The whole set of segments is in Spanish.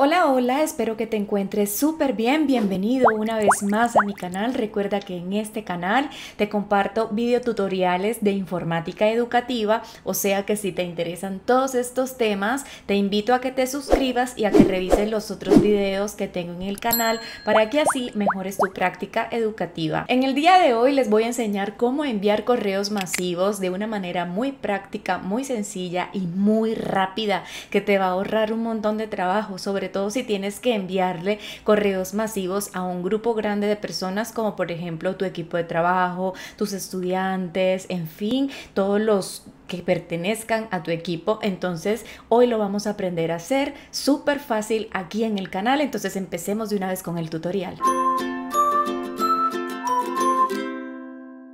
Hola, hola, espero que te encuentres súper bien. Bienvenido una vez más a mi canal. Recuerda que en este canal te comparto videotutoriales de informática educativa, o sea que si te interesan todos estos temas, te invito a que te suscribas y a que revises los otros videos que tengo en el canal para que así mejores tu práctica educativa. En el día de hoy les voy a enseñar cómo enviar correos masivos de una manera muy práctica, muy sencilla y muy rápida, que te va a ahorrar un montón de trabajo, sobre todo si tienes que enviarle correos masivos a un grupo grande de personas como por ejemplo tu equipo de trabajo, tus estudiantes, en fin, todos los que pertenezcan a tu equipo. Entonces, hoy lo vamos a aprender a hacer súper fácil aquí en el canal. Entonces, empecemos de una vez con el tutorial.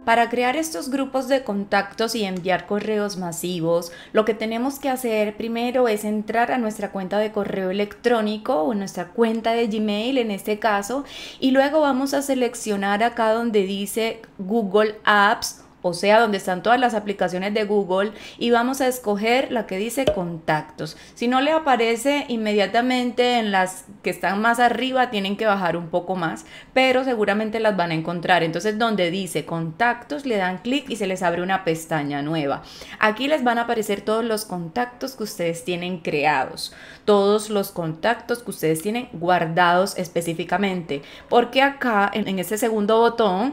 Para crear estos grupos de contactos y enviar correos masivos, lo que tenemos que hacer primero es entrar a nuestra cuenta de correo electrónico o nuestra cuenta de Gmail en este caso, y luego vamos a seleccionar acá donde dice Google Apps o sea, donde están todas las aplicaciones de Google, y vamos a escoger la que dice contactos. Si no le aparece inmediatamente en las que están más arriba, tienen que bajar un poco más, pero seguramente las van a encontrar. Entonces, donde dice contactos, le dan clic y se les abre una pestaña nueva. Aquí les van a aparecer todos los contactos que ustedes tienen creados, todos los contactos que ustedes tienen guardados específicamente, porque acá en este segundo botón,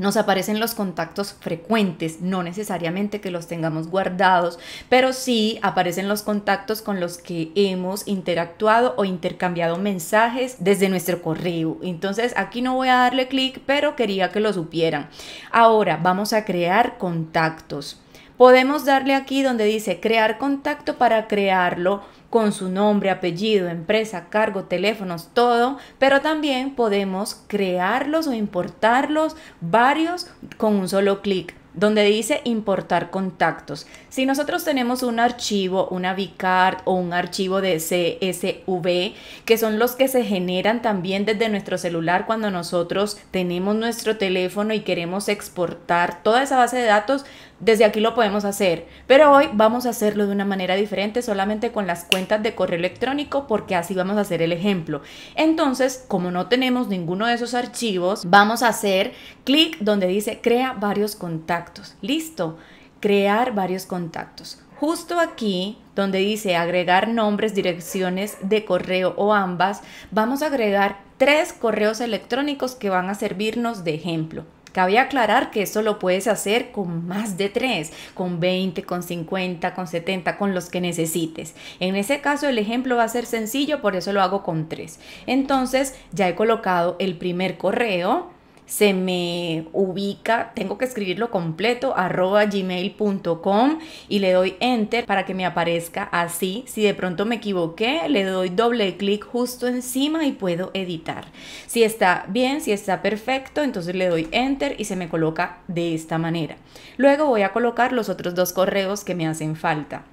nos aparecen los contactos frecuentes, no necesariamente que los tengamos guardados, pero sí aparecen los contactos con los que hemos interactuado o intercambiado mensajes desde nuestro correo. Entonces aquí no voy a darle clic, pero quería que lo supieran. Ahora vamos a crear contactos podemos darle aquí donde dice crear contacto para crearlo con su nombre, apellido, empresa, cargo, teléfonos, todo, pero también podemos crearlos o importarlos varios con un solo clic donde dice importar contactos. Si nosotros tenemos un archivo, una VCard o un archivo de CSV, que son los que se generan también desde nuestro celular cuando nosotros tenemos nuestro teléfono y queremos exportar toda esa base de datos, desde aquí lo podemos hacer. Pero hoy vamos a hacerlo de una manera diferente, solamente con las cuentas de correo electrónico, porque así vamos a hacer el ejemplo. Entonces, como no tenemos ninguno de esos archivos, vamos a hacer clic donde dice crea varios contactos Listo, crear varios contactos. Justo aquí, donde dice agregar nombres, direcciones de correo o ambas, vamos a agregar tres correos electrónicos que van a servirnos de ejemplo. Cabe aclarar que eso lo puedes hacer con más de tres, con 20, con 50, con 70, con los que necesites. En ese caso el ejemplo va a ser sencillo, por eso lo hago con tres. Entonces ya he colocado el primer correo, se me ubica, tengo que escribirlo completo, arroba gmail.com y le doy enter para que me aparezca así. Si de pronto me equivoqué, le doy doble clic justo encima y puedo editar. Si está bien, si está perfecto, entonces le doy enter y se me coloca de esta manera. Luego voy a colocar los otros dos correos que me hacen falta.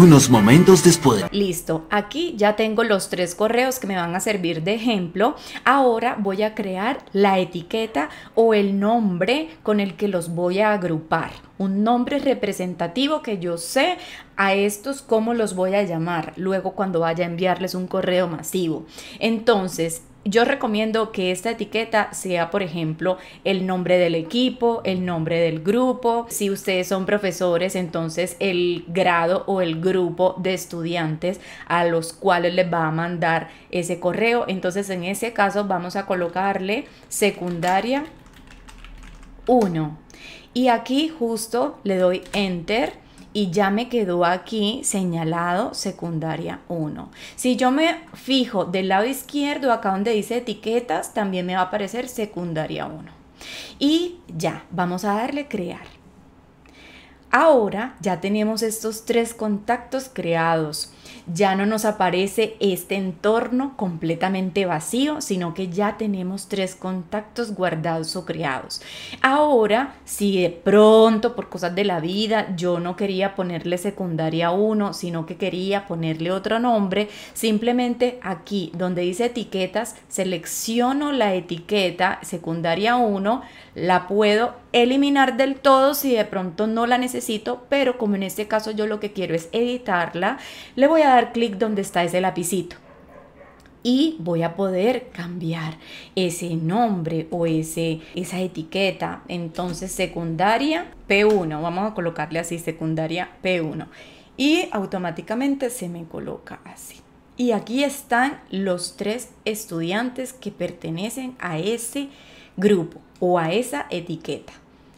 Unos momentos después. Listo, aquí ya tengo los tres correos que me van a servir de ejemplo. Ahora voy a crear la etiqueta o el nombre con el que los voy a agrupar. Un nombre representativo que yo sé a estos cómo los voy a llamar luego cuando vaya a enviarles un correo masivo. Entonces, yo recomiendo que esta etiqueta sea, por ejemplo, el nombre del equipo, el nombre del grupo. Si ustedes son profesores, entonces el grado o el grupo de estudiantes a los cuales les va a mandar ese correo. Entonces, en ese caso, vamos a colocarle secundaria 1. Y aquí justo le doy enter y ya me quedó aquí señalado secundaria 1. Si yo me fijo del lado izquierdo, acá donde dice etiquetas, también me va a aparecer secundaria 1. Y ya, vamos a darle crear. Ahora ya tenemos estos tres contactos creados. Ya no nos aparece este entorno completamente vacío, sino que ya tenemos tres contactos guardados o creados. Ahora, si de pronto por cosas de la vida yo no quería ponerle secundaria 1, sino que quería ponerle otro nombre, simplemente aquí donde dice etiquetas, selecciono la etiqueta secundaria 1, la puedo eliminar del todo si de pronto no la necesito, pero como en este caso yo lo que quiero es editarla, le voy a dar clic donde está ese lapicito y voy a poder cambiar ese nombre o ese, esa etiqueta. Entonces secundaria P1, vamos a colocarle así secundaria P1 y automáticamente se me coloca así. Y aquí están los tres estudiantes que pertenecen a ese grupo o a esa etiqueta.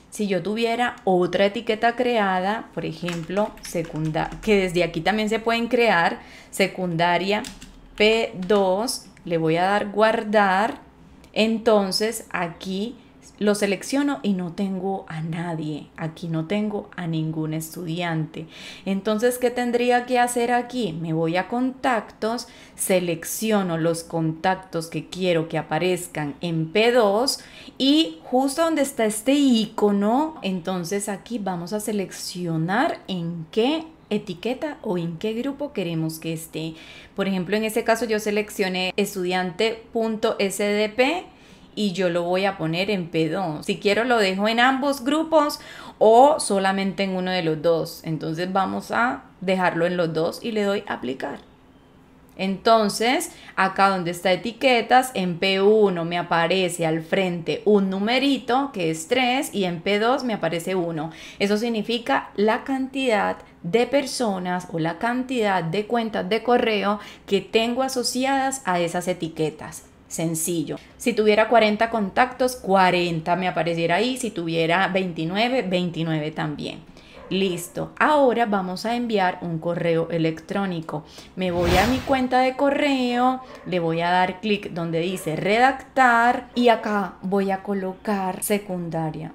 Si yo tuviera otra etiqueta creada, por ejemplo, secundaria, que desde aquí también se pueden crear, secundaria P2, le voy a dar guardar. Entonces aquí lo selecciono y no tengo a nadie. Aquí no tengo a ningún estudiante. Entonces, ¿qué tendría que hacer aquí? Me voy a contactos, selecciono los contactos que quiero que aparezcan en P2 y justo donde está este icono, entonces aquí vamos a seleccionar en qué etiqueta o en qué grupo queremos que esté. Por ejemplo, en este caso yo seleccioné estudiante.sdp y yo lo voy a poner en P2. Si quiero lo dejo en ambos grupos o solamente en uno de los dos. Entonces vamos a dejarlo en los dos y le doy aplicar. Entonces, acá donde está etiquetas, en P1 me aparece al frente un numerito que es 3 y en P2 me aparece 1. Eso significa la cantidad de personas o la cantidad de cuentas de correo que tengo asociadas a esas etiquetas sencillo. Si tuviera 40 contactos, 40 me apareciera ahí. Si tuviera 29, 29 también. Listo. Ahora vamos a enviar un correo electrónico. Me voy a mi cuenta de correo, le voy a dar clic donde dice redactar y acá voy a colocar secundaria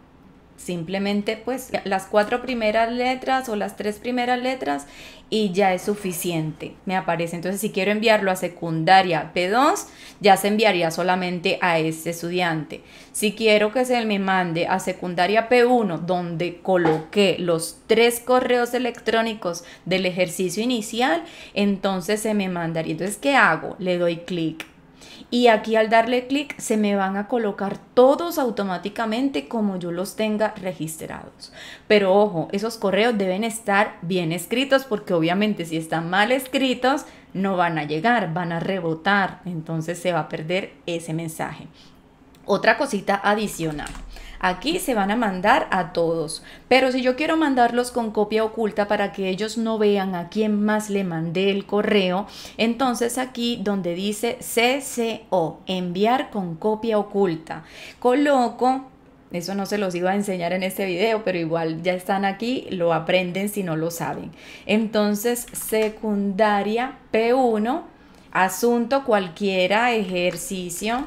Simplemente pues las cuatro primeras letras o las tres primeras letras y ya es suficiente, me aparece. Entonces si quiero enviarlo a secundaria P2, ya se enviaría solamente a este estudiante. Si quiero que se me mande a secundaria P1, donde coloqué los tres correos electrónicos del ejercicio inicial, entonces se me mandaría. Entonces, ¿qué hago? Le doy clic y aquí al darle clic se me van a colocar todos automáticamente como yo los tenga registrados. Pero ojo, esos correos deben estar bien escritos porque obviamente si están mal escritos no van a llegar, van a rebotar, entonces se va a perder ese mensaje. Otra cosita adicional. Aquí se van a mandar a todos. Pero si yo quiero mandarlos con copia oculta para que ellos no vean a quién más le mandé el correo, entonces aquí donde dice CCO, enviar con copia oculta, coloco eso no se los iba a enseñar en este video, pero igual ya están aquí, lo aprenden si no lo saben. Entonces, secundaria P1, asunto cualquiera, ejercicio,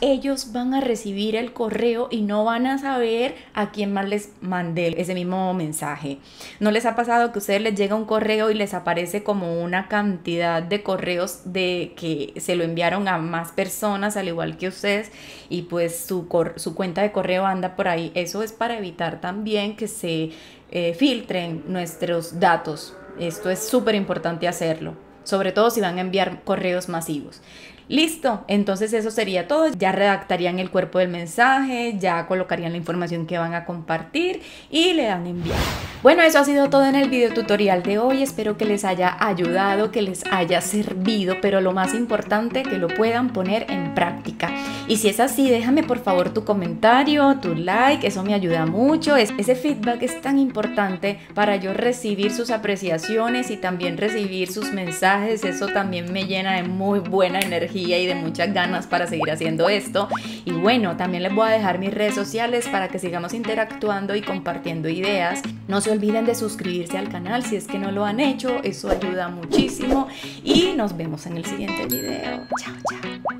ellos van a recibir el correo y no van a saber a quién más les mandé ese mismo mensaje. ¿No les ha pasado que a ustedes les llega un correo y les aparece como una cantidad de correos de que se lo enviaron a más personas al igual que ustedes y pues su, cuenta de correo anda por ahí? Eso es para evitar también que se eh, filtren nuestros datos. Esto es súper importante hacerlo sobre todo si van a enviar correos masivos. Listo, entonces eso sería todo. Ya redactarían el cuerpo del mensaje, ya colocarían la información que van a compartir y le dan enviar. Bueno, eso ha sido todo en el video tutorial de hoy. Espero que les haya ayudado, que les haya servido, pero lo más importante, que lo puedan poner en práctica. Y si es así, déjame por favor tu comentario, tu like, eso me ayuda mucho. ese feedback es tan importante para yo recibir sus apreciaciones y también recibir sus mensajes. Eso también me llena de muy buena energía y de muchas ganas para seguir haciendo esto. Y bueno, también les voy a dejar mis redes sociales para que sigamos interactuando y compartiendo ideas. No se olviden de suscribirse al canal si es que no lo han hecho, eso ayuda muchísimo. Y nos vemos en el siguiente video. Chao, chao.